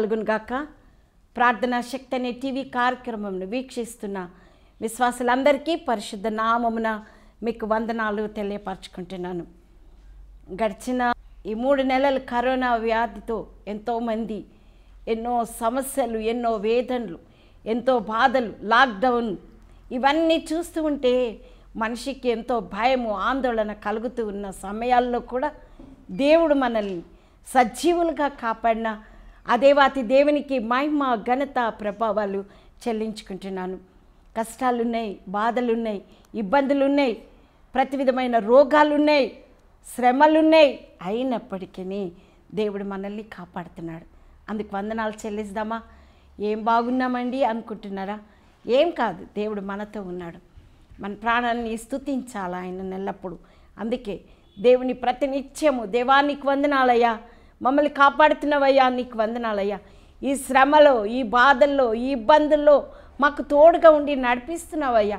కలుగునుగాక ప్రార్థనా శక్తి అనే టీవీ కార్యక్రమంను వీక్షిస్తున్న విశ్వాసులందరికీ పరిశుద్ధ నామమున మీకు వందనాలు తెలియపరచుకుంటున్నాను గడిచిన ఈ మూడు నెలలు కరోనా వ్యాధితో ఎంతోమంది ఎన్నో సమస్యలు ఎన్నో వేదనలు ఎంతో బాధలు లాక్డౌన్ ఇవన్నీ చూస్తూ ఉంటే మనిషికి ఎంతో భయము ఆందోళన కలుగుతూ ఉన్న సమయాల్లో కూడా దేవుడు మనల్ని సజీవులుగా కాపాడిన ఆ దేవాతి దేవునికి మహిమ ఘనత ప్రభావాలు చెల్లించుకుంటున్నాను కష్టాలున్నాయి బాధలున్నాయి ఇబ్బందులున్నాయి ప్రతి విధమైన రోగాలున్నాయి శ్రమలున్నాయి అయినప్పటికీ దేవుడు మనల్ని కాపాడుతున్నాడు అందుకు వందనాలు చెల్లిస్తామా ఏం బాగున్నామండి అనుకుంటున్నారా ఏం కాదు దేవుడు మనతో ఉన్నాడు మన ప్రాణాన్ని స్థుతించాలి ఆయన నెల్లప్పుడు అందుకే దేవుని ప్రతినిత్యము దేవానికి వందనాలయ్యా మమ్మల్ని కాపాడుతున్నవయ్యా నీకు వందనాలయ్యా ఈ శ్రమలో ఈ బాధల్లో ఈ ఇబ్బందుల్లో మాకు తోడుగా ఉండి నడిపిస్తున్నావయ్యా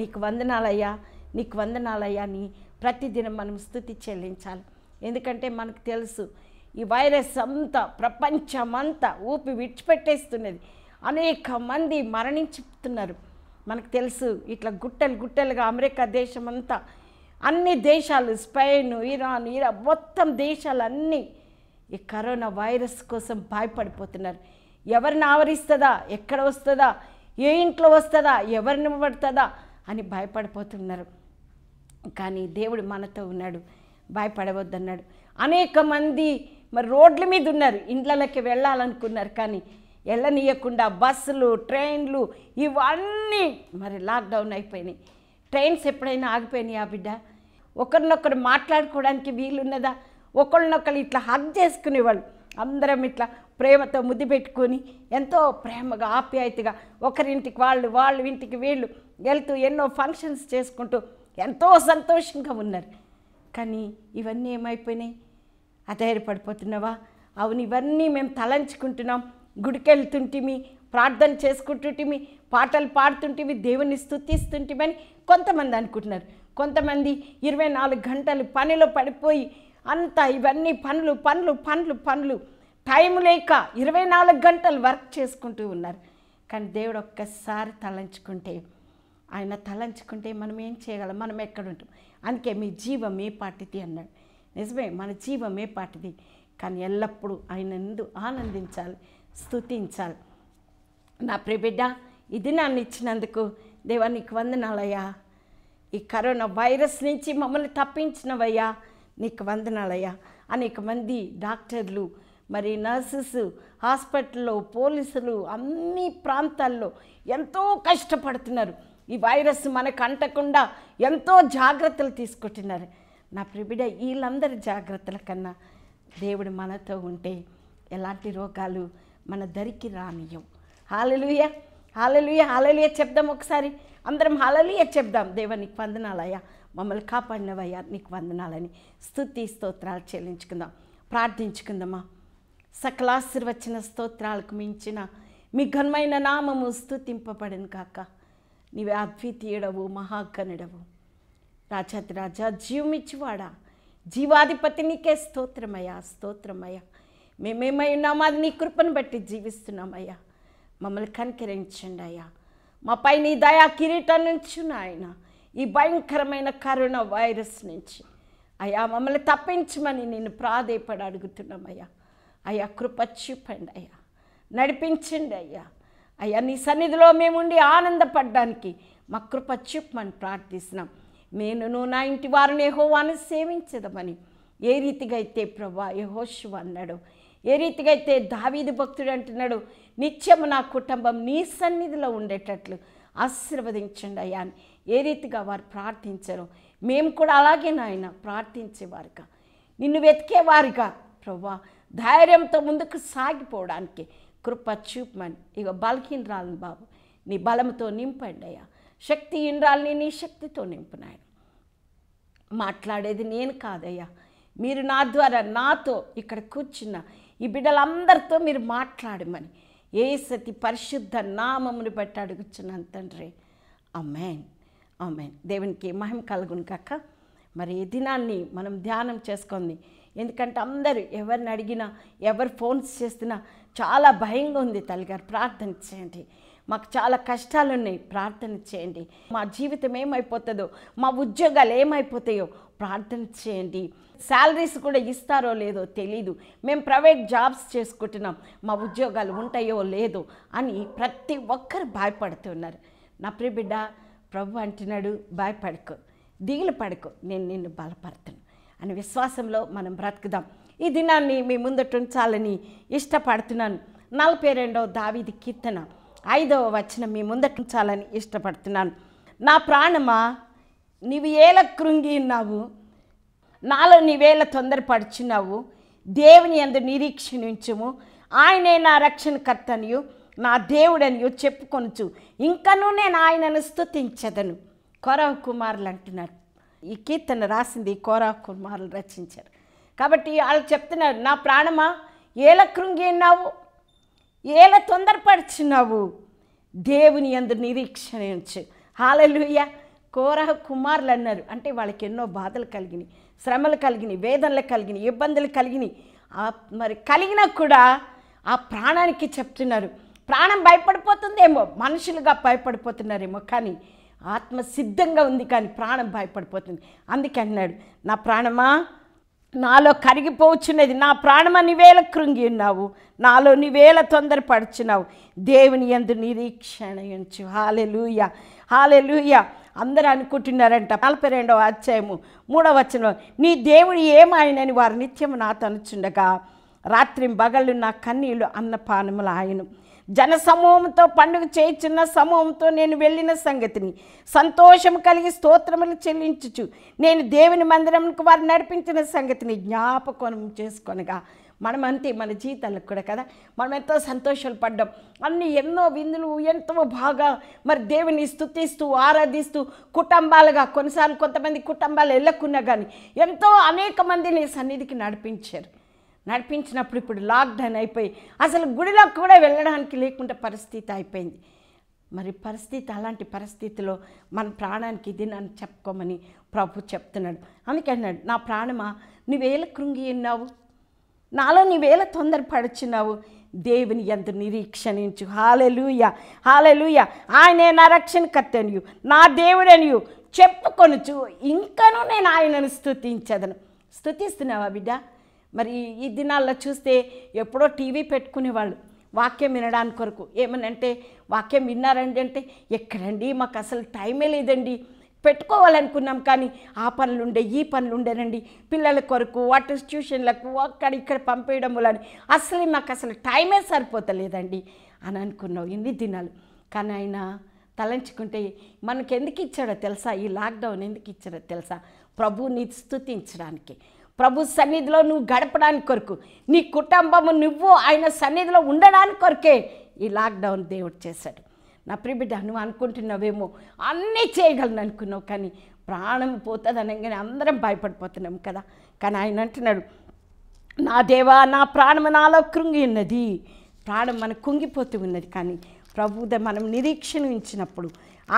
నీకు వందనాలయ్యా నీకు వందనాలయ్యా అని ప్రతిదినం మనం స్థుతి చెల్లించాలి ఎందుకంటే మనకు తెలుసు ఈ వైరస్ అంతా ప్రపంచమంతా ఊపి విడిచిపెట్టేస్తున్నది అనేక మంది మరణించుతున్నారు మనకు తెలుసు ఇట్లా గుట్టలు గుట్టలుగా అమెరికా దేశం అంతా అన్ని దేశాలు స్పెయిన్ ఇరాన్ ఇరా మొత్తం దేశాలన్నీ ఈ కరోనా వైరస్ కోసం భయపడిపోతున్నారు ఎవరిని ఆవరిస్తుందా ఎక్కడ వస్తుందా ఏ ఇంట్లో వస్తుందా ఎవరిని పడుతుందా అని భయపడిపోతున్నారు కానీ దేవుడు మనతో ఉన్నాడు భయపడవద్దన్నాడు అనేక మంది మరి రోడ్ల మీద ఉన్నారు ఇండ్లలోకి వెళ్ళాలనుకున్నారు కానీ వెళ్ళనీయకుండా బస్సులు ట్రైన్లు ఇవన్నీ మరి లాక్డౌన్ అయిపోయినాయి ట్రైన్స్ ఎప్పుడైనా ఆగిపోయినాయి ఆ బిడ్డ ఒకరినొకరు మాట్లాడుకోవడానికి వీలున్నదా ఒకళ్ళనొకళ్ళు ఇట్లా హగ్ చేసుకునేవాళ్ళు అందరం ఇట్లా ప్రేమతో ముద్దు పెట్టుకొని ఎంతో ప్రేమగా ఆప్యాయతగా ఒకరింటికి వాళ్ళు వాళ్ళు ఇంటికి వీళ్ళు వెళ్తూ ఎన్నో ఫంక్షన్స్ చేసుకుంటూ ఎంతో సంతోషంగా ఉన్నారు కానీ ఇవన్నీ ఏమైపోయినాయి అధైర్యపడిపోతున్నావా అవును ఇవన్నీ మేము తలంచుకుంటున్నాం గుడికెళ్తుంటిమి ప్రార్థన చేసుకుంటుంటిమి పాటలు పాడుతుంటేమి దేవుని స్థుతిస్తుంటేమని కొంతమంది అనుకుంటున్నారు కొంతమంది ఇరవై నాలుగు గంటలు పనిలో పడిపోయి అంతా ఇవన్నీ పనులు పనులు పనులు పనులు టైం లేక ఇరవై నాలుగు గంటలు వర్క్ చేసుకుంటూ ఉన్నారు కానీ దేవుడు ఒక్కసారి తలంచుకుంటే ఆయన తలంచుకుంటే మనం ఏం చేయగలం మనం ఎక్కడ ఉంటాం అందుకే మీ జీవం ఏ పాటిది అన్నాడు నిజమే మన జీవం ఏ పాటిది కానీ ఎల్లప్పుడూ ఆయన ఎందు ఆనందించాలి స్థుతించాలి నా ప్రిబిడ్డ ఇది నన్ను ఇచ్చినందుకు దేవా నీకు వందనాలయ్యా ఈ కరోనా వైరస్ నుంచి మమ్మల్ని తప్పించినవయ్యా నీకు వందనాలయ్యా అనేక మంది డాక్టర్లు మరి నర్సెస్ హాస్పిటల్లో పోలీసులు అన్ని ప్రాంతాల్లో ఎంతో కష్టపడుతున్నారు ఈ వైరస్ మనకు అంటకుండా ఎంతో జాగ్రత్తలు తీసుకుంటున్నారు నా ప్రిబిడ వీళ్ళందరి జాగ్రత్తల కన్నా దేవుడు మనతో ఉంటే ఎలాంటి రోగాలు మన దరికి రానియం హాలలుయ హాలలుయ హాలలుయ చెప్దాం ఒకసారి అందరం హాలలుయ చెప్దాం దేవునికి వందనాలయ్యా మమ్మల్ని కాపాడినవయ్యా నీకు వందనాలని స్థుతి స్తోత్రాలు చెల్లించుకుందాం ప్రార్థించుకుందామా సకలాశీర్వచన స్తోత్రాలకు మించిన మీ ఘనమైన నామము స్థుతింపబడిన కాక నీవే అద్వితీయుడవు మహాగణుడవు రాజాది రాజా జీవమిచ్చివాడా జీవాధిపతి నీకే స్తోత్రమయ్యా స్తోత్రమయ్యా మేమేమై ఉన్నామో అది నీ కృపను బట్టి జీవిస్తున్నామయ్యా మమ్మల్ని కనికరించండి అయ్యా మాపై నీ దయా కిరీటం నుంచి నాయనా ఈ భయంకరమైన కరోనా వైరస్ నుంచి అయ్యా మమ్మల్ని తప్పించమని నేను ప్రాధేయపడి అడుగుతున్నామయ్యా అయ్యా కృప చూపండి అయ్యా నడిపించండి అయ్యా అయ్యా నీ సన్నిధిలో మేముండి ఆనందపడ్డానికి మా కృప చూపమని ప్రార్థిస్తున్నాం నేను నా ఇంటి వారిని యహోవాను సేవించదమని ఏ రీతిగా అయితే ప్రభా యహోశివ అన్నాడు ఏ రీతిగా అయితే భక్తుడు అంటున్నాడు నిత్యము నా కుటుంబం నీ సన్నిధిలో ఉండేటట్లు ఆశీర్వదించండి అయ్యా అని ఏ రీతిగా వారు ప్రార్థించరు మేము కూడా అలాగే నాయన ప్రార్థించేవారుగా నిన్ను వెతికేవారుగా ప్రభా ధైర్యంతో ముందుకు సాగిపోవడానికి కృప చూపమని ఇక బలహీనరాలను బాబు నీ బలంతో నింపండి అయ్యా శక్తి ఇన్రాల్ని నీ శక్తితో నింపునాయన మాట్లాడేది నేను కాదయ్యా మీరు నా ద్వారా నాతో ఇక్కడ కూర్చున్న ఈ బిడ్డలందరితో మీరు మాట్లాడమని ఏ సతి పరిశుద్ధ నామమును బట్టి అడుగుచున్నాను తండ్రి అమ్మాయి ఆమె దేవునికి మహిమ కలుగును కాక మరి ఈ దినాన్ని మనం ధ్యానం చేసుకుంది ఎందుకంటే అందరూ ఎవరిని అడిగినా ఎవరు ఫోన్స్ చేస్తున్నా చాలా భయంగా ఉంది తల్లిగారు ప్రార్థన చేయండి మాకు చాలా కష్టాలు ఉన్నాయి ప్రార్థన చేయండి మా జీవితం ఏమైపోతుందో మా ఉద్యోగాలు ఏమైపోతాయో ప్రార్థన చేయండి శాలరీస్ కూడా ఇస్తారో లేదో తెలీదు మేము ప్రైవేట్ జాబ్స్ చేసుకుంటున్నాం మా ఉద్యోగాలు ఉంటాయో లేదో అని ప్రతి ఒక్కరు భయపడుతున్నారు నా ప్రిబిడ్డ ప్రభు అంటున్నాడు పడుకో దిగులు పడుకో నేను నిన్ను బలపడతాను అనే విశ్వాసంలో మనం బ్రతుకుదాం ఈ దినాన్ని మీ ముందట ఉంచాలని ఇష్టపడుతున్నాను నలభై రెండవ దావిది కీర్తన ఐదవ వచనం మీ ముందట ఉంచాలని ఇష్టపడుతున్నాను నా ప్రాణమా నీవు ఏల కృంగి ఉన్నావు నాలో నీవేళ తొందరపడుచున్నావు దేవుని అందు నిరీక్షణించము ఆయనే నా రక్షణకర్తనియు నా దేవుడని చెప్పుకొనచ్చు ఇంకా నేను ఆయనను స్థుతించదను కోరావు కుమారులు అంటున్నారు ఈ కీర్తన రాసింది కోరావు కుమారులు రచించారు కాబట్టి వాళ్ళు చెప్తున్నారు నా ప్రాణమా ఏల కృంగిన్నావు ఏల తొందరపరిచినావు దేవుని అందు నిరీక్షణ ఉంచు హాలలుయ్య కోరహ కుమారులు అన్నారు అంటే వాళ్ళకి ఎన్నో బాధలు కలిగినాయి శ్రమలు కలిగినాయి వేదనలు కలిగినాయి ఇబ్బందులు కలిగినాయి మరి కలిగినా కూడా ఆ ప్రాణానికి చెప్తున్నారు ప్రాణం భయపడిపోతుందేమో మనుషులుగా భయపడిపోతున్నారేమో కానీ ఆత్మ సిద్ధంగా ఉంది కానీ ప్రాణం భయపడిపోతుంది అందుకే అన్నాడు నా ప్రాణమా నాలో కరిగిపోవచ్చున్నది నా ప్రాణమ నీవేల కృంగి ఉన్నావు నాలో తొందర తొందరపడుచున్నావు దేవుని ఎందు నిరీక్షణ ఉంచు హాలెలుయ హాలెలుయ అందరూ అనుకుంటున్నారంట నలభై రెండవ అధ్యాయము మూడవ వచనం నీ దేవుడు ఏమాయనని వారు నిత్యం నాతనుచుండగా రాత్రి బగళ్ళు నా కన్నీళ్ళు అన్నపానములు ఆయను జన సమూహంతో పండుగ చేయించిన సమూహంతో నేను వెళ్ళిన సంగతిని సంతోషం కలిగి స్తోత్రములు చెల్లించుచు నేను దేవుని మందిరంకు వారు నడిపించిన సంగతిని జ్ఞాపకం చేసుకొనగా మనమంతే మన జీవితాలకు కూడా కదా మనం ఎంతో సంతోషాలు పడ్డాం అన్ని ఎన్నో విందులు ఎంతో బాగా మరి దేవుని స్థుతిస్తూ ఆరాధిస్తూ కుటుంబాలుగా కొన్నిసార్లు కొంతమంది కుటుంబాలు వెళ్ళకున్నా కానీ ఎంతో అనేక మందిని సన్నిధికి నడిపించారు నడిపించినప్పుడు ఇప్పుడు లాక్డౌన్ అయిపోయి అసలు గుడిలో కూడా వెళ్ళడానికి లేకుండా పరిస్థితి అయిపోయింది మరి పరిస్థితి అలాంటి పరిస్థితిలో మన ప్రాణానికి ఇది నన్ను చెప్పుకోమని ప్రభు చెప్తున్నాడు అందుకన్నాడు నా ప్రాణమా నువ్వేల కృంగి ఉన్నావు నాలో నీవేళ తొందరపడుచున్నావు దేవుని ఎంత నిరీక్షణించు హాలెలుయ హాలెలుయ ఆయనే నా రక్షణకర్తనియు నా దేవుడనియు చెప్పుకొనుచు ఇంకనూ నేను ఆయనను స్థుతించదను స్థుతిస్తున్నావా బిడ్డ మరి ఈ దినాల్లో చూస్తే ఎప్పుడో టీవీ పెట్టుకునేవాళ్ళు వాక్యం వినడానికి కొరకు ఏమనంటే వాక్యం విన్నారండి అంటే ఎక్కడండి మాకు అసలు టైమే లేదండి పెట్టుకోవాలనుకున్నాం కానీ ఆ పనులుండే ఈ పనులుండేనండి పిల్లల కొరకు వాటి ట్యూషన్లకు అక్కడ ఇక్కడ పంపేయడం వల్ల అసలు మాకు అసలు టైమే సరిపోతలేదండి అని అనుకున్నావు ఇన్ని దినాలు కానీ ఆయన తలంచుకుంటే మనకెందుకు ఇచ్చాడో తెలుసా ఈ లాక్డౌన్ ఎందుకు ఇచ్చాడో తెలుసా ప్రభువుని స్థుతించడానికి ప్రభు సన్నిధిలో నువ్వు గడపడానికి కొరకు నీ కుటుంబము నువ్వు ఆయన సన్నిధిలో ఉండడానికి కొరకే ఈ లాక్డౌన్ దేవుడు చేశాడు నా ప్రిబిడ్డ నువ్వు అనుకుంటున్నావేమో అన్నీ చేయగలను అనుకున్నావు కానీ ప్రాణం పోతుంది అనగానే అందరం భయపడిపోతున్నాం కదా కానీ ఆయన అంటున్నాడు నా దేవా నా ప్రాణం నాలో కృంగి ఉన్నది ప్రాణం మన కుంగిపోతూ ఉన్నది కానీ ప్రభుద మనం నిరీక్షణ ఇచ్చినప్పుడు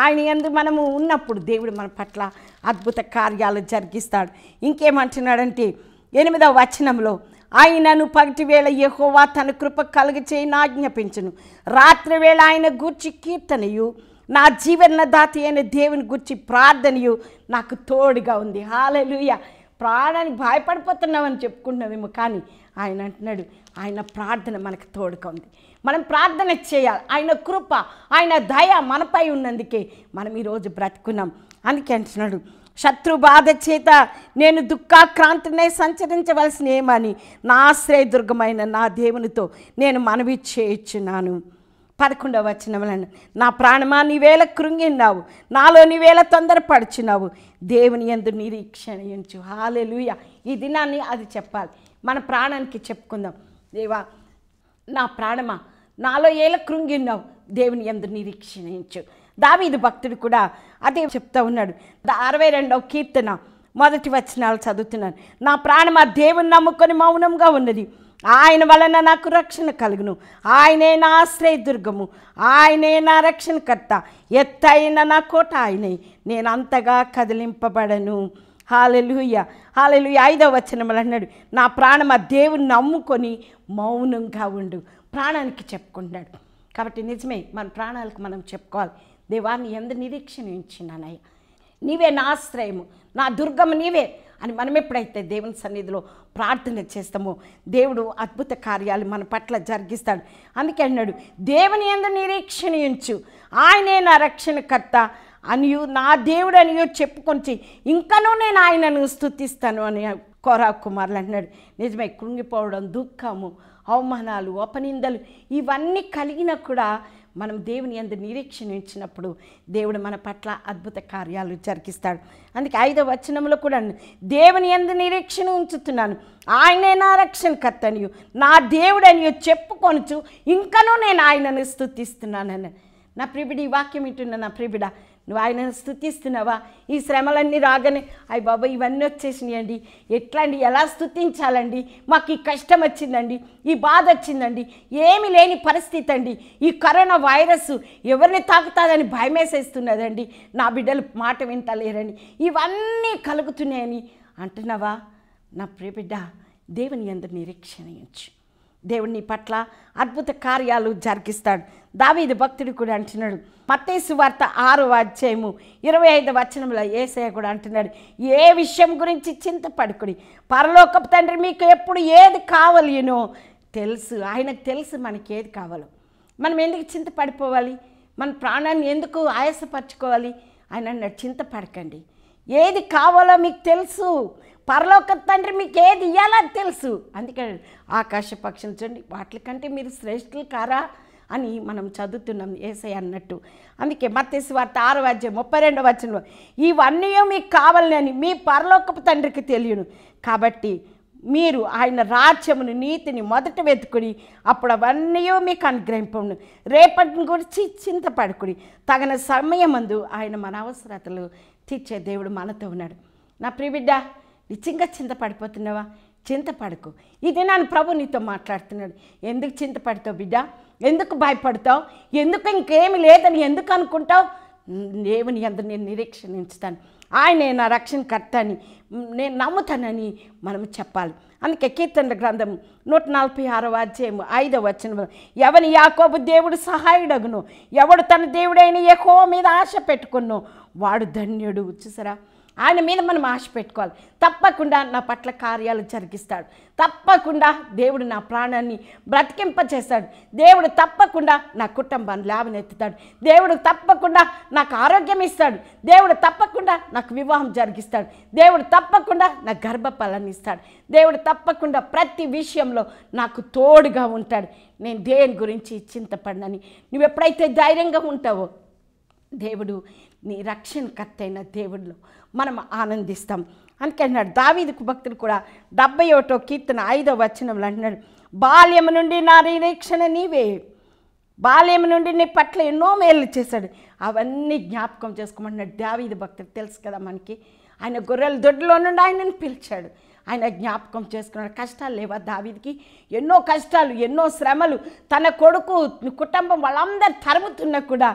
ఆయన ఎందు మనము ఉన్నప్పుడు దేవుడు మన పట్ల అద్భుత కార్యాలు జరిగిస్తాడు ఇంకేమంటున్నాడంటే ఎనిమిదవ వచనంలో ఆయనను పగటి వేళ యహోవా తన కృప చేయి ఆజ్ఞాపించును రాత్రి వేళ ఆయన గూర్చి కీర్తనయు నా జీవనదాత అయిన దేవుని గుర్చి ప్రార్థనయు నాకు తోడుగా ఉంది హాలలుయ ప్రాణానికి భయపడిపోతున్నామని చెప్పుకున్నామేమో కానీ ఆయన అంటున్నాడు ఆయన ప్రార్థన మనకు తోడుగా ఉంది మనం ప్రార్థన చేయాలి ఆయన కృప ఆయన దయ మనపై ఉన్నందుకే మనం ఈరోజు బ్రతుకున్నాం అందుకే అంటున్నాడు శత్రు బాధ చేత నేను దుఃఖాక్రాంతినే సంచరించవలసిన ఏమని నా ఆశ్రయదుర్గమైన నా దేవునితో నేను మనవి చేయించున్నాను పదకొండవ వచనములను నా ప్రాణమా నీవేళ కృంగిన్నావు నాలో నీవేళ తొందరపడుచున్నావు దేవుని ఎందు నిరీక్షణ ఎంచు హాలెలుయ ఈ దినాన్ని అది చెప్పాలి మన ప్రాణానికి చెప్పుకుందాం దేవా నా ప్రాణమా నాలో ఏల కృంగిన్నావు దేవుని ఎందు నిరీక్షించు దావీది భక్తుడు కూడా అదే చెప్తా ఉన్నాడు అరవై రెండవ కీర్తన మొదటి వచనాలు చదువుతున్నాను నా ప్రాణం ఆ దేవుని నమ్ముకొని మౌనంగా ఉన్నది ఆయన వలన నాకు రక్షణ కలుగును ఆయనే నా ఆశ్రయదుర్గము ఆయనే నా రక్షణకర్త ఎత్తైన నా కోట ఆయనే నేను అంతగా కదిలింపబడను హాలెలుయ హాలెలుయ ఐదవ వచనం అన్నాడు నా ప్రాణం ఆ దేవుని నమ్ముకొని మౌనంగా ఉండు ప్రాణానికి చెప్పుకుంటున్నాడు కాబట్టి నిజమే మన ప్రాణాలకు మనం చెప్పుకోవాలి దేవాన్ని ఎందు నిరీక్షణ ఉంచినానయ్య నీవే నా ఆశ్రయము నా దుర్గము నీవే అని మనం ఎప్పుడైతే దేవుని సన్నిధిలో ప్రార్థన చేస్తామో దేవుడు అద్భుత కార్యాలు మన పట్ల జరిగిస్తాడు అందుకే అన్నాడు దేవుని ఎందు నిరీక్షణించు ఆయనే నా రక్షణకర్త అనియు నా దేవుడు అనియో చెప్పుకొని ఇంకనూ నేను ఆయనను స్థుతిస్తాను అని కోరా కుమారులు అన్నాడు నిజమే కృంగిపోవడం దుఃఖము అవమానాలు అపనిందలు ఇవన్నీ కలిగినా కూడా మనం దేవుని అందు నిరీక్షణించినప్పుడు దేవుడు మన పట్ల అద్భుత కార్యాలు జరిగిస్తాడు అందుకే ఐదవ వచనంలో కూడా దేవుని ఎందు నిరీక్షణ ఉంచుతున్నాను ఆయనే నా రక్షణకర్త అని నా అని చెప్పుకొనుచు ఇంకనూ నేను ఆయనను స్థుతిస్తున్నానని నా ప్రిబిడి వాక్యం ఇటున్న నా ప్రిబిడ నువ్వు ఆయన స్థుతిస్తున్నావా ఈ శ్రమలన్నీ రాగానే అయ్యి బాబా ఇవన్నీ వచ్చేసినాయండి ఎట్లా అండి ఎలా స్థుతించాలండి మాకు ఈ కష్టం వచ్చిందండి ఈ బాధ వచ్చిందండి ఏమి లేని పరిస్థితి అండి ఈ కరోనా వైరస్ ఎవరిని తాకుతాదని భయమేసేస్తున్నదండి నా బిడ్డలు మాట వింటలేరని ఇవన్నీ కలుగుతున్నాయని అంటున్నావా నా ప్రియ బిడ్డ దేవుని అందరు నిరీక్షణ దేవుని పట్ల అద్భుత కార్యాలు జరిగిస్తాడు దావీది భక్తుడు కూడా అంటున్నాడు మత్తేసు వార్త ఆరు అధ్యాయము ఇరవై ఐదు వచనంలో ఏసయ్య కూడా అంటున్నాడు ఏ విషయం గురించి చింతపడుకుడి పరలోకపు తండ్రి మీకు ఎప్పుడు ఏది కావాలినో తెలుసు ఆయనకు తెలుసు మనకి ఏది కావాలో మనం ఎందుకు చింతపడిపోవాలి మన ప్రాణాన్ని ఎందుకు ఆయాసపరచుకోవాలి ఆయన అన్నాడు చింతపడకండి ఏది కావాలో మీకు తెలుసు పరలోక తండ్రి మీకు ఏది ఇవ్వాలో తెలుసు అందుకని ఆకాశ పక్షులు చూడండి వాటికంటే మీరు శ్రేష్ఠులు కారా అని మనం చదువుతున్నాం ఏసై అన్నట్టు అందుకే మత్స్సు వార్త ఆరు అధ్యాయం ముప్పై రెండవ వచనంలో ఇవన్నీ మీకు కావాలని మీ పరలోకపు తండ్రికి తెలియను కాబట్టి మీరు ఆయన రాజ్యమును నీతిని మొదట వెతుకుని అప్పుడు అవన్నీ మీకు అనుగ్రహింపను రేపటిని గురించి చింతపడుకుని తగిన సమయమందు ఆయన మన అవసరతలు తీర్చే దేవుడు మనతో ఉన్నాడు నా ప్రియబిడ్డ నిజంగా చింతపడిపోతున్నావా చింతపడకు ఇది నన్ను ప్రభు నీతో మాట్లాడుతున్నాడు ఎందుకు చింతపడతావు బిడ్డ ఎందుకు భయపడతావు ఎందుకు ఇంకేమి లేదని ఎందుకు అనుకుంటావు దేవుని అందరు నేను నిరీక్షణించుతాను ఆయన నా రక్షణ కర్త అని నేను నమ్ముతానని మనం చెప్పాలి అందుకే కీర్తన గ్రంథం నూట నలభై ఆరో అధ్యాయం ఐదో వచ్చిన ఎవని యాకోబు దేవుడు సహాయుడగును ఎవడు తన దేవుడైన ఎకో మీద ఆశ పెట్టుకున్నావు వాడు ధన్యుడు చూసారా ఆయన మీద మనం ఆశ పెట్టుకోవాలి తప్పకుండా నా పట్ల కార్యాలు జరిగిస్తాడు తప్పకుండా దేవుడు నా ప్రాణాన్ని బ్రతికింపచేస్తాడు దేవుడు తప్పకుండా నా కుటుంబాన్ని లేవనెత్తుతాడు దేవుడు తప్పకుండా నాకు ఆరోగ్యం ఇస్తాడు దేవుడు తప్పకుండా నాకు వివాహం జరిగిస్తాడు దేవుడు తప్పకుండా నా గర్భఫలాన్ని ఇస్తాడు దేవుడు తప్పకుండా ప్రతి విషయంలో నాకు తోడుగా ఉంటాడు నేను దేని గురించి చింతపడనని నువ్వు ఎప్పుడైతే ధైర్యంగా ఉంటావో దేవుడు నీ రక్షణ అయిన దేవుళ్ళు మనం ఆనందిస్తాం అంటున్నాడు దావీదుకు భక్తులు కూడా డెబ్బై ఒకటో కీర్తన ఐదో వచనంలో అంటున్నాడు బాల్యం నుండి నా నిరీక్షణ నీవే బాల్యం నుండి నీ పట్ల ఎన్నో మేలు చేశాడు అవన్నీ జ్ఞాపకం చేసుకోమంటున్నాడు దావీది భక్తులు తెలుసు కదా మనకి ఆయన గొర్రెల దొడ్లో నుండి ఆయనను పిలిచాడు ఆయన జ్ఞాపకం చేసుకున్నాడు కష్టాలు లేవా దావీదికి ఎన్నో కష్టాలు ఎన్నో శ్రమలు తన కొడుకు కుటుంబం వాళ్ళందరు తరుముతున్నా కూడా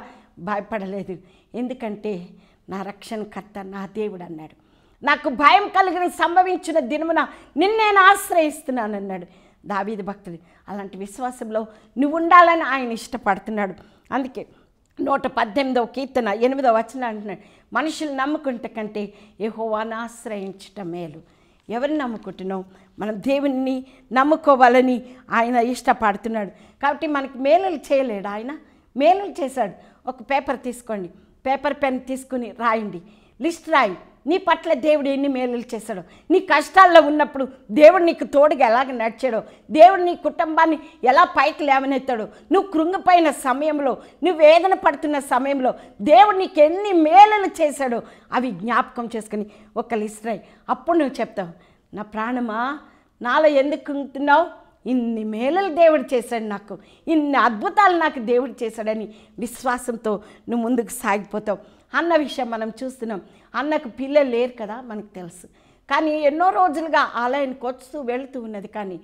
భయపడలేదు ఎందుకంటే నా రక్షణ కర్త నా దేవుడు అన్నాడు నాకు భయం కలిగిన సంభవించిన దినమున నిన్నేను ఆశ్రయిస్తున్నాను అన్నాడు దావీది భక్తుడు అలాంటి విశ్వాసంలో నువ్వు ఉండాలని ఆయన ఇష్టపడుతున్నాడు అందుకే నూట పద్దెనిమిదవ కీర్తన ఎనిమిదవ వచ్చిన అంటున్నాడు మనుషులు నమ్ముకుంటే కంటే యహోవాను ఆశ్రయించటం మేలు ఎవరిని నమ్ముకుంటున్నావు మనం దేవుణ్ణి నమ్ముకోవాలని ఆయన ఇష్టపడుతున్నాడు కాబట్టి మనకి మేలులు చేయలేడు ఆయన మేలులు చేశాడు ఒక పేపర్ తీసుకోండి పేపర్ పెన్ తీసుకుని రాయండి లిస్ట్ రాయి నీ పట్ల దేవుడు ఎన్ని మేలులు చేశాడు నీ కష్టాల్లో ఉన్నప్పుడు దేవుడు నీకు తోడుగా ఎలాగ నడిచాడో దేవుడు నీ కుటుంబాన్ని ఎలా పైకి లేవనెత్తాడు నువ్వు కృంగిపోయిన సమయంలో నువ్వు వేదన పడుతున్న సమయంలో దేవుడు నీకు ఎన్ని మేలులు చేశాడో అవి జ్ఞాపకం చేసుకుని ఒక లిస్ట్ రాయి అప్పుడు నువ్వు చెప్తావు నా ప్రాణమా నాలో ఎందుకు కుంగుతున్నావు ఇన్ని మేలలు దేవుడు చేశాడు నాకు ఇన్ని అద్భుతాలు నాకు దేవుడు చేశాడని విశ్వాసంతో నువ్వు ముందుకు సాగిపోతావు అన్న విషయం మనం చూస్తున్నాం అన్నకు పిల్లలు లేరు కదా మనకు తెలుసు కానీ ఎన్నో రోజులుగా ఆలయానికి వస్తూ వెళుతూ ఉన్నది కానీ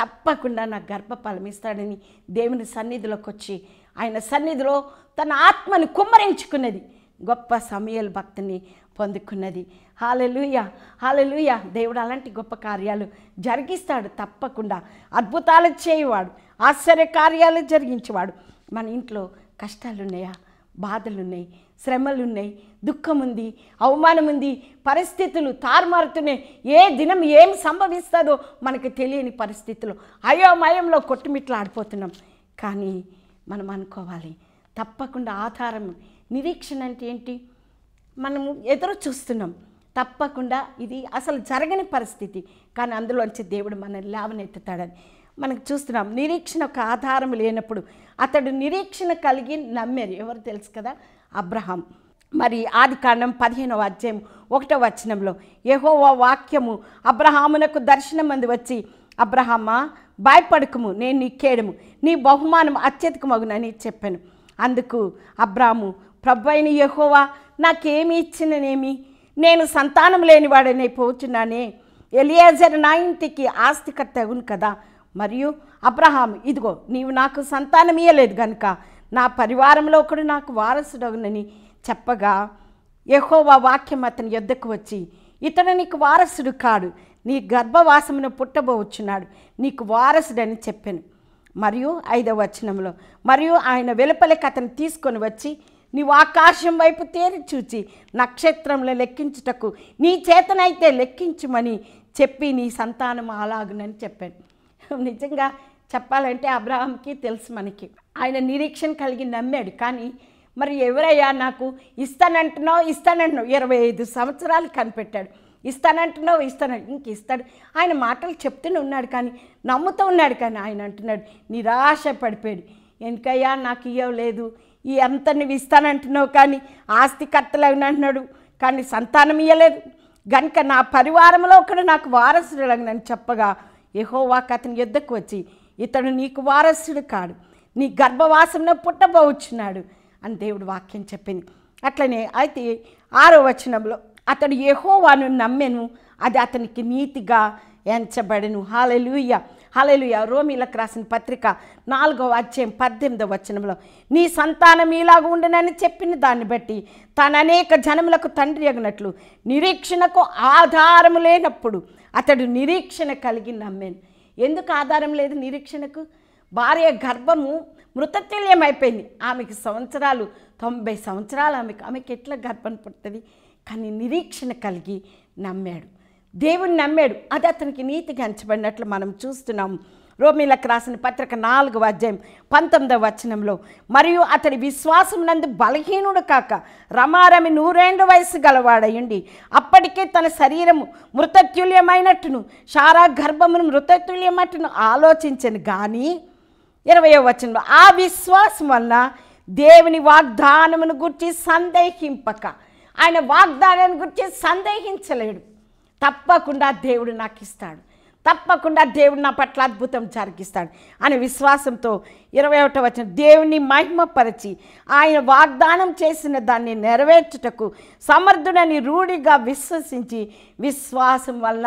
తప్పకుండా నాకు గర్భఫలం ఇస్తాడని దేవుని సన్నిధిలోకి వచ్చి ఆయన సన్నిధిలో తన ఆత్మను కుమ్మరించుకున్నది గొప్ప సమయల భక్తిని పొందుకున్నది హాలెలుయ హాలెలుయ దేవుడు అలాంటి గొప్ప కార్యాలు జరిగిస్తాడు తప్పకుండా అద్భుతాలు చేయవాడు ఆశ్చర్య కార్యాలు జరిగించేవాడు మన ఇంట్లో కష్టాలున్నాయా బాధలున్నాయి శ్రమలున్నాయి దుఃఖం ఉంది అవమానం ఉంది పరిస్థితులు తారుమారుతున్నాయి ఏ దినం ఏం సంభవిస్తుందో మనకు తెలియని పరిస్థితులు అయోమయంలో కొట్టుమిట్లాడిపోతున్నాం కానీ మనం అనుకోవాలి తప్పకుండా ఆధారం నిరీక్షణ అంటే ఏంటి మనము ఎదురు చూస్తున్నాం తప్పకుండా ఇది అసలు జరగని పరిస్థితి కానీ అందులోంచి దేవుడు మనల్ని లేవనెత్తుతాడని మనకు చూస్తున్నాం నిరీక్షణ ఒక ఆధారం లేనప్పుడు అతడు నిరీక్షణ కలిగి నమ్మారు ఎవరు తెలుసు కదా అబ్రహాం మరి ఆది కాండం పదిహేనవ అధ్యాయం ఒకటో వచనంలో యహోవా వాక్యము అబ్రహామునకు దర్శనం అంది వచ్చి అబ్రహమా భయపడకము నేను నీ కేడము నీ బహుమానం మగునని చెప్పాను అందుకు అబ్రాము ప్రభు అయిన యహోవా నాకేమి ఇచ్చిననేమి నేను సంతానం పోచున్నానే ఎలియాజర్ నా ఇంటికి ఆస్తికర్త అవును కదా మరియు అబ్రహాం ఇదిగో నీవు నాకు సంతానం ఇయ్యలేదు కనుక నా పరివారంలో ఒకడు నాకు వారసుడవునని చెప్పగా యహోవా వాక్యం అతని యుద్ధకు వచ్చి ఇతడు నీకు వారసుడు కాడు నీ గర్భవాసమును పుట్టబోచున్నాడు నీకు వారసుడని చెప్పాను మరియు ఐదవ వచనంలో మరియు ఆయన వెలుపలికి అతను తీసుకొని వచ్చి నీవు ఆకాశం వైపు తేరి చూచి నక్షత్రంలో లెక్కించుటకు నీ చేతనైతే లెక్కించమని చెప్పి నీ సంతానం అలాగునని చెప్పాను నిజంగా చెప్పాలంటే అబ్రాహంకి తెలుసు మనకి ఆయన నిరీక్షణ కలిగి నమ్మాడు కానీ మరి ఎవరయ్యా నాకు ఇస్తానంటున్నావు ఇస్తానంటున్నావు ఇరవై ఐదు సంవత్సరాలు కనిపెట్టాడు ఇస్తానంటున్నావు ఇస్తాను ఇంక ఇస్తాడు ఆయన మాటలు చెప్తూనే ఉన్నాడు కానీ నమ్ముతూ ఉన్నాడు కానీ ఆయన అంటున్నాడు నిరాశ పడిపోయాడు ఎందుకయ్యా నాకు ఇవ్వలేదు ఈ అంత నువ్వు ఇస్తానంటున్నావు కానీ ఆస్తి కర్తలు అంటున్నాడు కానీ సంతానం ఇయ్యలేదు గనుక నా పరివారంలో ఒకడు నాకు వారసుడు అని చెప్పగా యహోవాక్ అతని యుద్ధకు వచ్చి ఇతడు నీకు వారసుడు కాడు నీ గర్భవాసంలో పుట్టబోచున్నాడు అని దేవుడు వాక్యం చెప్పింది అట్లనే అయితే ఆరో వచనంలో అతడు ఎహోవాను నమ్మెను అది అతనికి నీతిగా ఎంచబడెను హాలెలుయ్య హలలుయ రోమిలకు రాసిన పత్రిక నాలుగవ అధ్యాయం పద్దెనిమిదవ వచనంలో నీ సంతానం ఇలాగ ఉండనని చెప్పిన దాన్ని బట్టి తన అనేక జనములకు తండ్రి అగినట్లు నిరీక్షణకు ఆధారము లేనప్పుడు అతడు నిరీక్షణ కలిగి నమ్మేను ఎందుకు ఆధారం లేదు నిరీక్షణకు భార్య గర్భము మృతతుల్యమైపోయింది ఆమెకి సంవత్సరాలు తొంభై సంవత్సరాలు ఆమెకు ఆమెకి ఎట్లా గర్భం పుడుతుంది కానీ నిరీక్షణ కలిగి నమ్మాడు దేవుని నమ్మాడు అది అతనికి నీతిగా ఎంచబడినట్లు మనం చూస్తున్నాం రోమిలకు రాసిన పత్రిక నాలుగవ అధ్యాయం పంతొమ్మిదవ వచనంలో మరియు అతడి విశ్వాసం నందు బలహీనుడు కాక రమారమి నూరేండు వయసు గలవాడయుండి అప్పటికే తన శరీరము మృతతుల్యమైనట్టును శారా గర్భమును మృతతుల్యమట్టును ఆలోచించను కానీ ఇరవయో వచనంలో ఆ విశ్వాసం వల్ల దేవుని వాగ్దానమును గుర్చి సందేహింపక ఆయన వాగ్దానాన్ని గుర్చి సందేహించలేడు తప్పకుండా దేవుడు నాకు ఇస్తాడు తప్పకుండా దేవుడు నా పట్ల అద్భుతం జరిగిస్తాడు అనే విశ్వాసంతో ఇరవై ఒకటో వచ్చిన దేవుని మహిమపరచి ఆయన వాగ్దానం చేసిన దాన్ని నెరవేర్చుటకు సమర్థుడని రూఢిగా విశ్వసించి విశ్వాసం వల్ల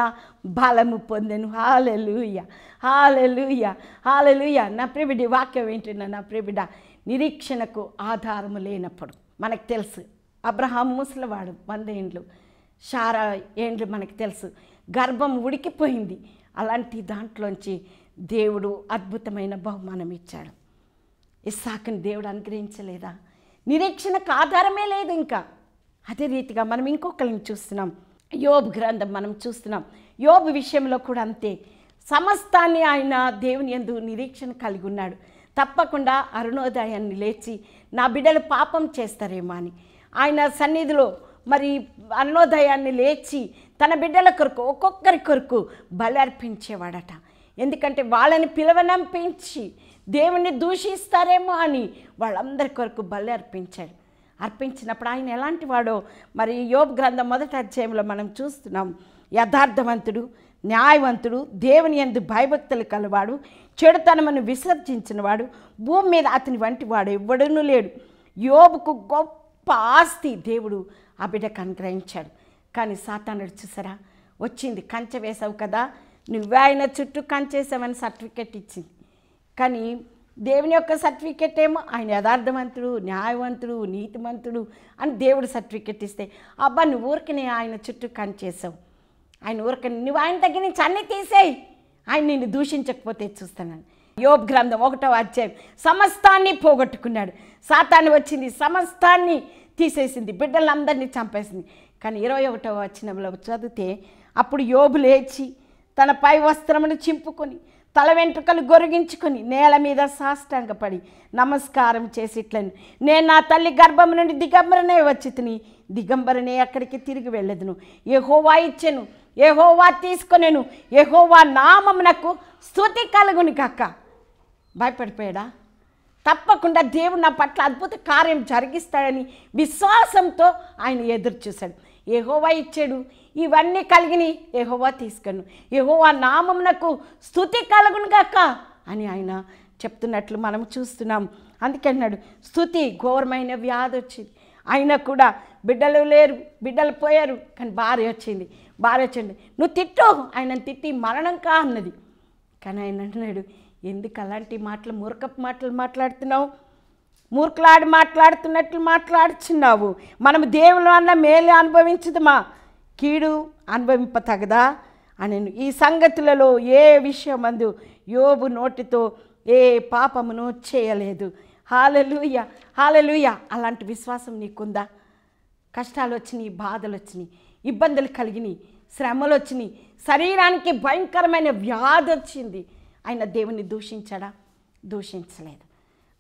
బలము పొందెను హాలెలుయ హాలెలుయ హాలెలుయ నా ప్రిబిడి వాక్యం ఏంటన్నా నా ప్రిబిడ నిరీక్షణకు ఆధారము లేనప్పుడు మనకు తెలుసు అబ్రహాం ముసలివాడు వంద ఇండ్లు షారా ఏంటి మనకి తెలుసు గర్భం ఉడికిపోయింది అలాంటి దాంట్లోంచి దేవుడు అద్భుతమైన బహుమానం ఇచ్చాడు ఇస్సాకుని దేవుడు అనుగ్రహించలేదా నిరీక్షణకు ఆధారమే లేదు ఇంకా అదే రీతిగా మనం ఇంకొకరిని చూస్తున్నాం యోబు గ్రంథం మనం చూస్తున్నాం యోబు విషయంలో కూడా అంతే సమస్తాన్ని ఆయన దేవుని ఎందు నిరీక్షణ కలిగి ఉన్నాడు తప్పకుండా అరుణోదయాన్ని లేచి నా బిడ్డలు పాపం చేస్తారేమో అని ఆయన సన్నిధిలో మరి అన్నోదయాన్ని లేచి తన బిడ్డల కొరకు ఒక్కొక్కరి కొరకు బలర్పించేవాడట అర్పించేవాడట ఎందుకంటే వాళ్ళని పిలవనంపించి దేవుణ్ణి దూషిస్తారేమో అని వాళ్ళందరి కొరకు బలి అర్పించాడు అర్పించినప్పుడు ఆయన ఎలాంటి వాడో మరి యోగ గ్రంథం మొదటి అధ్యాయంలో మనం చూస్తున్నాం యథార్థవంతుడు న్యాయవంతుడు దేవుని ఎందు భయభక్తులు కలవాడు చెడుతనమును విసర్జించినవాడు భూమి మీద అతని వంటి వాడు ఎవ్వడనూ లేడు యోబుకు గొప్ప ఆస్తి దేవుడు ఆ బిడ్డకు అనుగ్రహించాడు కానీ సాతానుడు చూసారా వచ్చింది కంచె వేసావు కదా నువ్వే ఆయన చుట్టూ కంచేసావని సర్టిఫికెట్ ఇచ్చింది కానీ దేవుని యొక్క సర్టిఫికెట్ ఏమో ఆయన యథార్థవంతుడు న్యాయవంతుడు నీతిమంతుడు అని దేవుడు సర్టిఫికెట్ ఇస్తే అబ్బా నువ్వు ఊరికి ఆయన చుట్టూ కంచేసావు ఆయన ఊరికి నువ్వు ఆయన దగ్గర నుంచి అన్నీ తీసేయి ఆయన నిన్ను దూషించకపోతే చూస్తానని యోబ్ గ్రంథం ఒకటో అధ్యాయం సమస్తాన్ని పోగొట్టుకున్నాడు సాతాన్ని వచ్చింది సమస్తాన్ని తీసేసింది బిడ్డలందరినీ చంపేసింది కానీ ఇరవై ఒకటో వచ్చినంలో చదివితే అప్పుడు యోబు లేచి తన పై వస్త్రమును చింపుకొని తల వెంట్రుకలు గొరిగించుకొని నేల మీద సాష్టాంగపడి నమస్కారం చేసిట్లను నేను నా తల్లి గర్భం నుండి దిగంబరనే వచ్చి తిని దిగంబరనే అక్కడికి తిరిగి వెళ్ళదును ఏహోవా ఇచ్చాను ఏహోవా తీసుకొనేను ఏహోవా నామమునకు స్థుతి కలుగుని కక్క భయపడిపోయాడా తప్పకుండా దేవుడు నా పట్ల అద్భుత కార్యం జరిగిస్తాడని విశ్వాసంతో ఆయన ఎదురు చూశాడు ఏహోవా ఇచ్చాడు ఇవన్నీ కలిగిని ఏహోవా తీసుకను ఏహోవా నామమునకు స్థుతి కలుగును గాక అని ఆయన చెప్తున్నట్లు మనం చూస్తున్నాం అందుకే అన్నాడు స్థుతి ఘోరమైన వ్యాధి వచ్చింది అయినా కూడా బిడ్డలు లేరు బిడ్డలు పోయారు కానీ భార్య వచ్చింది భార్య వచ్చింది నువ్వు తిట్టు ఆయన తిట్టి మరణం కా అన్నది కానీ ఆయన అంటున్నాడు ఎందుకు అలాంటి మాటలు మురకపు మాటలు మాట్లాడుతున్నావు మూర్ఖలాడి మాట్లాడుతున్నట్లు మాట్లాడుచున్నావు మనం దేవుని అన్న మేలు అనుభవించదమా కీడు అనుభవింప తగదా అని ఈ సంగతులలో ఏ విషయం అందు యోబు నోటితో ఏ పాపమును చేయలేదు హాలలుయ హాలలుయ అలాంటి విశ్వాసం నీకుందా కష్టాలు వచ్చినాయి బాధలు వచ్చినాయి ఇబ్బందులు కలిగినాయి శ్రమలు వచ్చినాయి శరీరానికి భయంకరమైన వ్యాధి వచ్చింది ఆయన దేవుని దూషించడా దూషించలేదు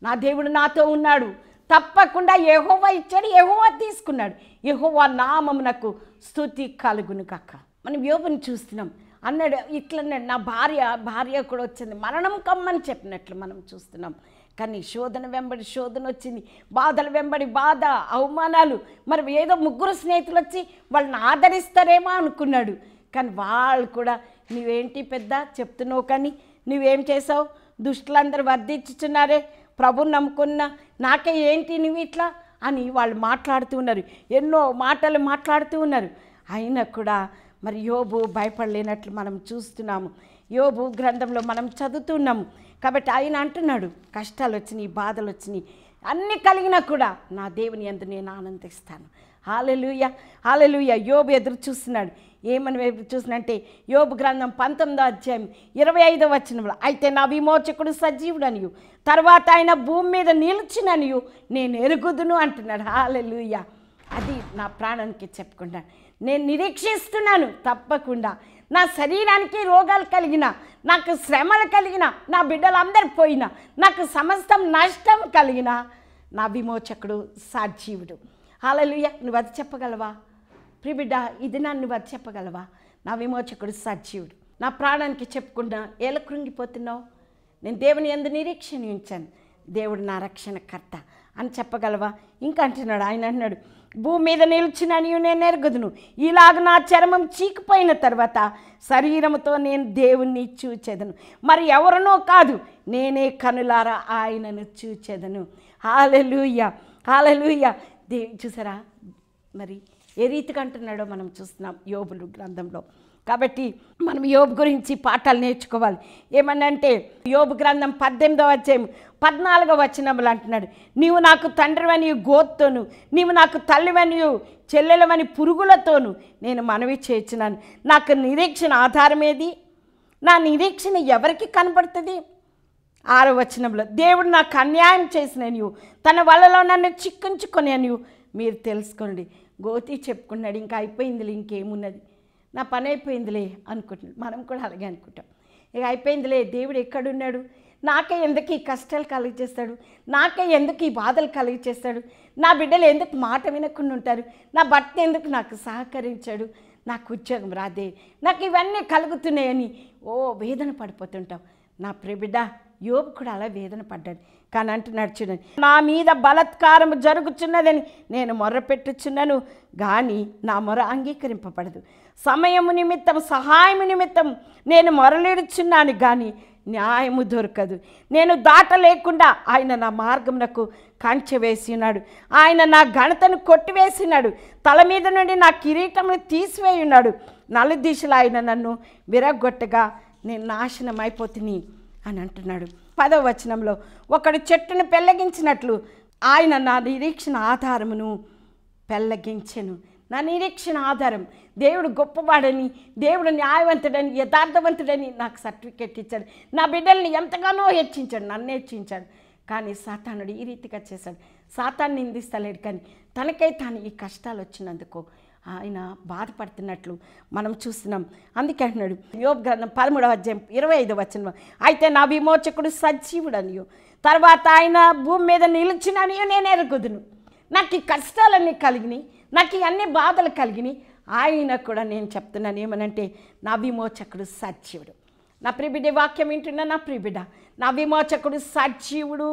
నా దేవుడు నాతో ఉన్నాడు తప్పకుండా ఎహోవా ఇచ్చాడు ఎహోవా తీసుకున్నాడు ఎహోవా నాకు స్థుతి కలుగును కక్క మనం యోగుని చూస్తున్నాం అన్నాడు ఇట్లన్నాడు నా భార్య భార్య కూడా వచ్చింది మరణం కమ్మని చెప్పినట్లు మనం చూస్తున్నాం కానీ శోధన వెంబడి శోధన వచ్చింది బాధల వెంబడి బాధ అవమానాలు మరి ఏదో ముగ్గురు స్నేహితులు వచ్చి వాళ్ళని ఆదరిస్తారేమో అనుకున్నాడు కానీ వాళ్ళు కూడా నువ్వేంటి పెద్ద చెప్తున్నావు కానీ నువ్వేం చేసావు దుష్టులందరూ వర్ధించుచున్నారే ప్రభు నమ్ముకున్న నాకే ఏంటి నువ్వు ఇట్లా అని వాళ్ళు మాట్లాడుతూ ఉన్నారు ఎన్నో మాటలు మాట్లాడుతూ ఉన్నారు అయినా కూడా మరి యోబు భయపడలేనట్లు మనం చూస్తున్నాము యోబు గ్రంథంలో మనం చదువుతున్నాం కాబట్టి ఆయన అంటున్నాడు కష్టాలు వచ్చినాయి బాధలు వచ్చినాయి అన్నీ కలిగినా కూడా నా దేవుని ఎందు నేను ఆనందిస్తాను హాలెలుయ హాలెలుయ యోబు ఎదురు చూస్తున్నాడు ఏమని ఎదురు చూసినంటే యోబు గ్రంథం పంతొమ్మిదో అధ్యాయం ఇరవై ఐదో వచనంలో అయితే నా విమోచకుడు సజీవుడనియు తర్వాత ఆయన భూమి మీద నిలిచిననియు నేను ఎరుగుదును అంటున్నాడు హాలెలుయ అది నా ప్రాణానికి చెప్పుకుంటాను నేను నిరీక్షిస్తున్నాను తప్పకుండా నా శరీరానికి రోగాలు కలిగిన నాకు శ్రమలు కలిగిన నా బిడ్డలందరికి పోయిన నాకు సమస్తం నష్టం కలిగిన నా విమోచకుడు సాజీవుడు హాలలుయ నువ్వు అది చెప్పగలవా ప్రిబిడ్డ ఇది నన్ను అది చెప్పగలవా నా విమోచకుడు సజీవుడు నా ప్రాణానికి చెప్పుకున్నా ఎలా కృంగిపోతున్నావు నేను దేవుని ఎందు నిరీక్షణ ఉంచాను దేవుడు నా రక్షణకర్త అని చెప్పగలవా ఇంకా అంటున్నాడు ఆయన అన్నాడు భూమి మీద నిలిచిన నేను ఎరగదును ఇలాగ నా చర్మం చీకిపోయిన తర్వాత శరీరంతో నేను దేవుణ్ణి చూచెదను మరి ఎవరినో కాదు నేనే కనులారా ఆయనను చూచెదను హాలలుయ్య హాలలుయ్య దే చూసారా మరి ఏ రీతిగా అంటున్నాడో మనం చూస్తున్నాం యోబులు గ్రంథంలో కాబట్టి మనం యోబు గురించి పాఠాలు నేర్చుకోవాలి ఏమనంటే యోబు గ్రంథం పద్దెనిమిదవ అధ్యాయం పద్నాలుగో వచనములు అంటున్నాడు నీవు నాకు తండ్రివని గోత్తోను నీవు నాకు తల్లివని చెల్లెలవని పురుగులతోను నేను మనవి చేర్చినాను నాకు నిరీక్షణ ఆధారమేది నా నిరీక్షణ ఎవరికి కనబడుతుంది ఆరో వచనంలో దేవుడు నాకు అన్యాయం చేసిన నీవు తన వలలో నన్ను చిక్కించుకునే నీవు మీరు తెలుసుకోండి గోతి చెప్పుకున్నాడు ఇంకా అయిపోయింది ఇంకేమున్నది నా పని అయిపోయిందిలే అనుకుంటున్నాం మనం కూడా అలాగే అనుకుంటాం ఇక అయిపోయిందిలే దేవుడు ఎక్కడున్నాడు నాకే ఎందుకు ఈ కష్టాలు చేస్తాడు నాకే ఎందుకు ఈ బాధలు చేస్తాడు నా బిడ్డలు ఎందుకు మాట వినకుండా ఉంటారు నా భర్త ఎందుకు నాకు సహకరించాడు నాకు ఉద్యోగం రాదే నాకు ఇవన్నీ కలుగుతున్నాయని ఓ వేదన పడిపోతుంటాం నా ప్రబిడ్డ యోపు కూడా అలా వేదన పడ్డాడు కానీ అంటూ నడుచున్నాను నా మీద బలత్కారం జరుగుతున్నదని నేను మొర్ర పెట్టుచున్నాను కానీ నా మొర అంగీకరింపబడదు సమయము నిమిత్తం సహాయము నిమిత్తం నేను మరలిడుచున్నాను కానీ న్యాయము దొరకదు నేను దాటలేకుండా ఆయన నా మార్గం నాకు కాంక్ష వేసినాడు ఆయన నా ఘనతను కొట్టివేసినాడు తల మీద నుండి నా కిరీటమును తీసివేయున్నాడు నలు దిశలు ఆయన నన్ను విరగొట్టగా నేను నాశనం అయిపోతుని అని అంటున్నాడు పదవ వచనంలో ఒకడు చెట్టును పెళ్ళగించినట్లు ఆయన నా నిరీక్షణ ఆధారమును పెళ్ళగించెను నా నిరీక్షణ ఆధారం దేవుడు గొప్పవాడని దేవుడు న్యాయవంతుడని యథార్థవంతుడని నాకు సర్టిఫికేట్ ఇచ్చాడు నా బిడ్డల్ని ఎంతగానో హెచ్చించాడు నన్ను హెచ్చించాడు కానీ సాతానుడు ఈ రీతిగా చేశాడు సాతాన్ని నిందిస్తలేడు కానీ తనకై తాను ఈ కష్టాలు వచ్చినందుకు ఆయన బాధపడుతున్నట్లు మనం చూస్తున్నాం అందుకే అంటున్నాడు యోగ గ్రంథం పదమూడవ అధ్యాయం ఇరవై ఐదు వచ్చిన అయితే నా విమోచకుడు సజీవుడు అని తర్వాత ఆయన భూమి మీద నిలిచిననియో నేను ఎరుగుదును నాకు ఈ కష్టాలన్నీ కలిగినాయి నాకు ఇవన్నీ బాధలు కలిగినాయి ఆయన కూడా నేను చెప్తున్నాను ఏమనంటే నా విమోచకుడు సజీవుడు నా ప్రిబిడి వాక్యం వింటున్నా నా ప్రిబిడ నా విమోచకుడు సజీవుడు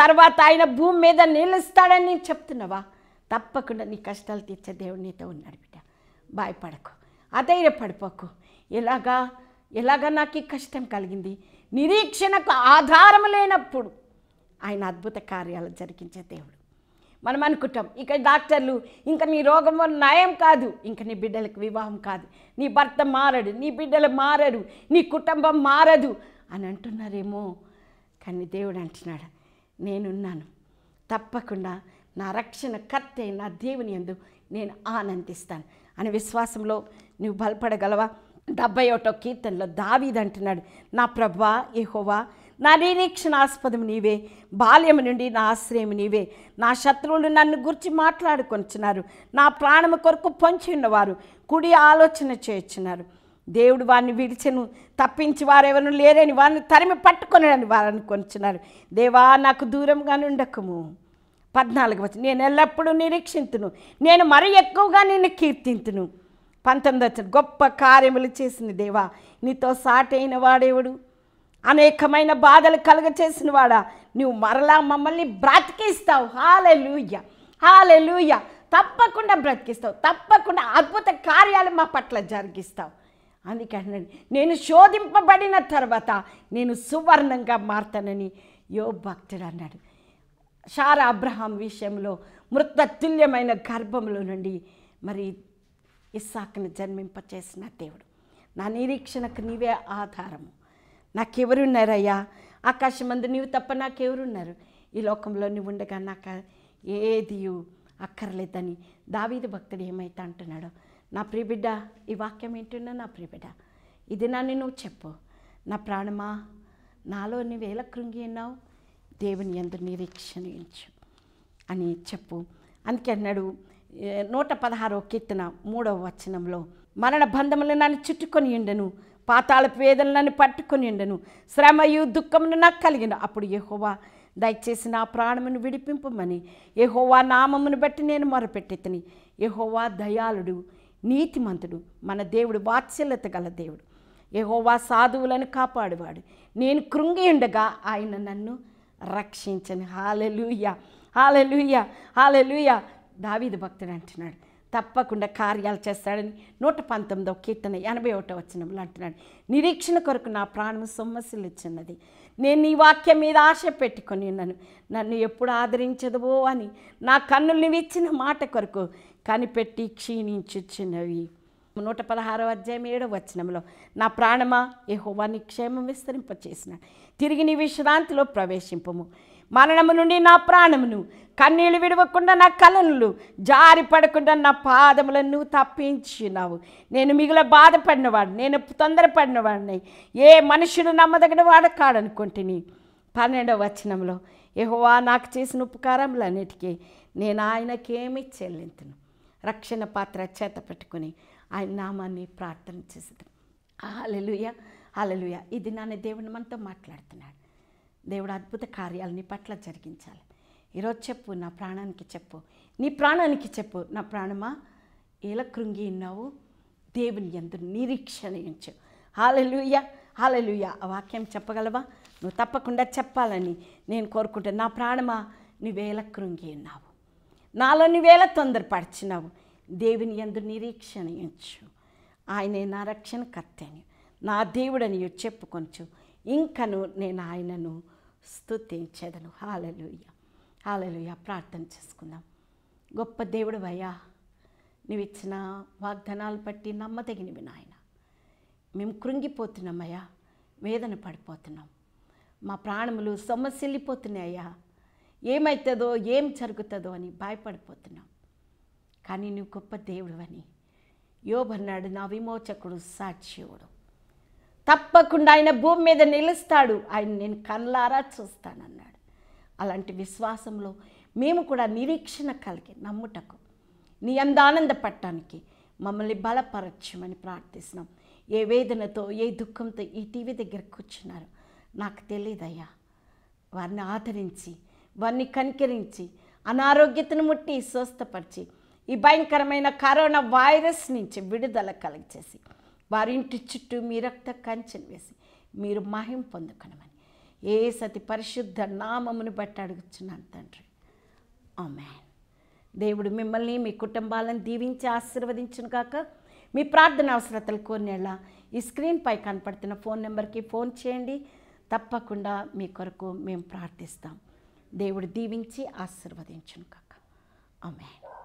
తర్వాత ఆయన భూమి మీద నిలుస్తాడని నేను చెప్తున్నావా తప్పకుండా నీ కష్టాలు తీర్చే దేవుడు నీతో ఉన్నాడు బిడ్డ భయపడకు అధైర్య పడిపోకు ఎలాగా ఎలాగా నాకు ఈ కష్టం కలిగింది నిరీక్షణకు ఆధారం లేనప్పుడు ఆయన అద్భుత కార్యాలు జరిగించే దేవుడు మనం అనుకుంటాం ఇక డాక్టర్లు ఇంకా నీ రోగం నయం కాదు ఇంకా నీ బిడ్డలకు వివాహం కాదు నీ భర్త మారడు నీ బిడ్డలు మారరు నీ కుటుంబం మారదు అని అంటున్నారేమో కానీ దేవుడు అంటున్నాడు నేనున్నాను తప్పకుండా నా రక్షణ కర్త నా దేవుని ఎందు నేను ఆనందిస్తాను అనే విశ్వాసంలో నువ్వు బలపడగలవా డెబ్బై ఒకటో కీర్తనలో దావీదంటున్నాడు నా ప్రభా ఏహోవా నా నిరీక్షణాస్పదం నీవే బాల్యము నుండి నా ఆశ్రయం నీవే నా శత్రువులు నన్ను గురించి మాట్లాడుకొంచున్నారు నా ప్రాణము కొరకు పొంచి ఉన్నవారు కుడి ఆలోచన చేర్చున్నారు దేవుడు వారిని విడిచను తప్పించి వారెవరు లేరని వారిని తరిమి పట్టుకొనని వారు కొంచున్నారు దేవా నాకు దూరంగా ఉండకము పద్నాలుగు వచ్చిన నేను ఎల్లప్పుడూ నిరీక్షింతును నేను మరి ఎక్కువగా నిన్ను కీర్తింతును పంతొమ్మిది వచ్చిన గొప్ప కార్యములు చేసిన దేవా నీతో సాటైన వాడేవుడు అనేకమైన బాధలు కలగచేసిన వాడా నువ్వు మరలా మమ్మల్ని బ్రతికిస్తావు హాలే లూయ హాలే లూయ తప్పకుండా బ్రతికిస్తావు తప్పకుండా అద్భుత కార్యాలు మా పట్ల జరిగిస్తావు అందుకని నేను శోధింపబడిన తర్వాత నేను సువర్ణంగా మారతానని యో భక్తుడు అన్నాడు షార అబ్రహాం విషయంలో మృతతుల్యమైన గర్భంలో నుండి మరి ఇస్సాకును జన్మింపచేసిన దేవుడు నా నిరీక్షణకు నీవే ఆధారము నాకెవరున్నారయ్యా ఆకాశం అందు నీవు తప్ప నాకెవరున్నారు ఈ లోకంలో నువ్వు ఉండగా నాకు ఏది అక్కర్లేదని దావీది భక్తుడు ఏమైతే అంటున్నాడు నా ప్రియబిడ్డ ఈ వాక్యం ఏంటున్నా నా ప్రియబిడ్డ ఇది నన్ను నువ్వు చెప్పు నా ప్రాణమా నాలో వేల కృంగి ఉన్నావు దేవుని ఎందు నిరీక్షణ ఇచ్చు అని చెప్పు అందుకే అన్నాడు నూట పదహారో కీర్తన మూడవ వచనంలో మరణ బంధములు నన్ను చుట్టుకొని ఉండను పాతాళ వేదనలను పట్టుకునిండను శ్రమయు దుఃఖమును నాకు కలిగిన అప్పుడు యహోవా దయచేసి నా ప్రాణమును విడిపింపమని యహోవా నామమును బట్టి నేను మొరపెట్టెత్తిని యహోవా దయాళుడు నీతిమంతుడు మన దేవుడు వాత్సల్యత గల దేవుడు యహోవా సాధువులను కాపాడువాడు నేను కృంగి ఉండగా ఆయన నన్ను రక్షించను హాలెలుయ హాలెలుయ హాలెలుయ దావీదు భక్తుడు అంటున్నాడు తప్పకుండా కార్యాలు చేస్తాడని నూట పంతొమ్మిదవ కీర్తన ఎనభై ఒకటో వచ్చినంలో అంటున్నాడు నిరీక్షణ కొరకు నా ప్రాణం సొమ్మసులు ఇచ్చినది నేను నీ వాక్యం మీద ఆశ పెట్టుకొని ఉన్నాను నన్ను ఎప్పుడు ఆదరించదువో అని నా కన్నుల్ని ఇచ్చిన మాట కొరకు కనిపెట్టి క్షీణించుచ్చినవి నూట పదహారవ అధ్యాయం ఏడవ వచనంలో నా ప్రాణమా ఏహోవాన్ని క్షేమం విస్తరింపచేసిన తిరిగి నీ విశ్రాంతిలో ప్రవేశింపము మరణము నుండి నా ప్రాణమును కన్నీళ్ళు విడవకుండా నా కలనులు జారి పడకుండా నా పాదములను తప్పించినావు నేను మిగుల బాధపడినవాడు నేను తొందరపడినవాడిని ఏ మనుషుడు నమ్మదగిన వాడు కాడనుకుంటుని పన్నెండవ వచనంలో ఏహోవా నాకు చేసిన ఉపకారములన్నిటికీ నేను ఆయనకేమి చెల్లింతును రక్షణ పాత్ర చేత పెట్టుకుని ఆయన నామాన్ని ప్రార్థన చేసేది అలలుయ అలలుయ ఇది నాన్న దేవుని మనతో మాట్లాడుతున్నాడు దేవుడు అద్భుత కార్యాలు నీ పట్ల జరిగించాలి ఈరోజు చెప్పు నా ప్రాణానికి చెప్పు నీ ప్రాణానికి చెప్పు నా ప్రాణమా ఎలా కృంగి ఉన్నావు దేవుని ఎందు నిరీక్షణ ఉంచు హాలలుయ హాలలుయ ఆ వాక్యం చెప్పగలవా నువ్వు తప్పకుండా చెప్పాలని నేను కోరుకుంటాను నా ప్రాణమా నువ్వేల కృంగి ఉన్నావు నాలో నువ్వేల తొందరపరిచినావు దేవుని ఎందు నిరీక్షణ ఉంచు ఆయనే నా రక్షణ కర్తని నా దేవుడని చెప్పుకొంచు ఇంకను నేను ఆయనను స్థుతించెదను హాలలుయ్య హాలలుయ్య ప్రార్థన చేసుకుందాం గొప్ప దేవుడు అయ్యా నువ్వు ఇచ్చిన వాగ్దానాలు బట్టి నమ్మదగినవి నాయన మేము కృంగిపోతున్నామయ్యా వేదన పడిపోతున్నాం మా ప్రాణములు సొమ్మసిల్లిపోతున్నాయ్యా ఏమవుతుందో ఏం జరుగుతుందో అని భయపడిపోతున్నాం కానీ నువ్వు గొప్ప దేవుడు అని యోభన్నాడు నా విమోచకుడు సాక్షివుడు తప్పకుండా ఆయన భూమి మీద నిలుస్తాడు ఆయన నేను కళ్ళారా చూస్తానన్నాడు అలాంటి విశ్వాసంలో మేము కూడా నిరీక్షణ కలిగి నమ్ముటకు నీ అందానందపడటానికి మమ్మల్ని బలపరచమని ప్రార్థిస్తున్నాం ఏ వేదనతో ఏ దుఃఖంతో ఈ టీవీ దగ్గర కూర్చున్నారు నాకు తెలియదయ్యా వారిని ఆదరించి వారిని కనికరించి అనారోగ్యతను ముట్టి స్వస్థపరిచి ఈ భయంకరమైన కరోనా వైరస్ నుంచి విడుదల చేసి వారింటి చుట్టూ మీ రక్త కంచెను వేసి మీరు మహిం పొందుకునమని ఏ సతి పరిశుద్ధ నామమును బట్టి అడుగుచున్నాను తండ్రి ఆమెన్ దేవుడు మిమ్మల్ని మీ కుటుంబాలను దీవించి ఆశీర్వదించును కాక మీ ప్రార్థన అవసరతలు కోరినేలా ఈ స్క్రీన్పై కనపడుతున్న ఫోన్ నెంబర్కి ఫోన్ చేయండి తప్పకుండా మీ కొరకు మేము ప్రార్థిస్తాం దేవుడు దీవించి ఆశీర్వదించును కాక ఆమెన్